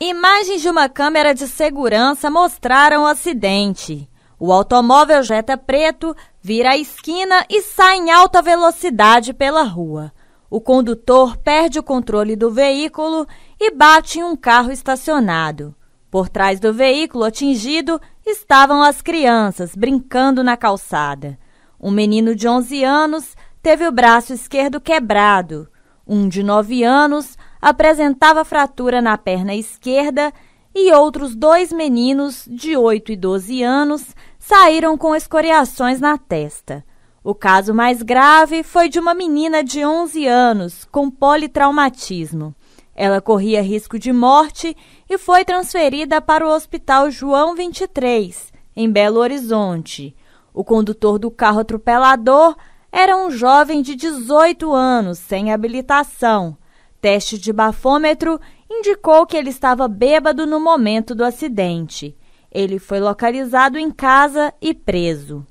Imagens de uma câmera de segurança mostraram o acidente. O automóvel Jetta Preto vira a esquina e sai em alta velocidade pela rua. O condutor perde o controle do veículo e bate em um carro estacionado. Por trás do veículo atingido estavam as crianças brincando na calçada. Um menino de 11 anos teve o braço esquerdo quebrado. Um de 9 anos apresentava fratura na perna esquerda e outros dois meninos, de 8 e 12 anos, saíram com escoriações na testa. O caso mais grave foi de uma menina de 11 anos com politraumatismo. Ela corria risco de morte e foi transferida para o Hospital João 23, em Belo Horizonte. O condutor do carro atropelador era um jovem de 18 anos, sem habilitação. Teste de bafômetro indicou que ele estava bêbado no momento do acidente. Ele foi localizado em casa e preso.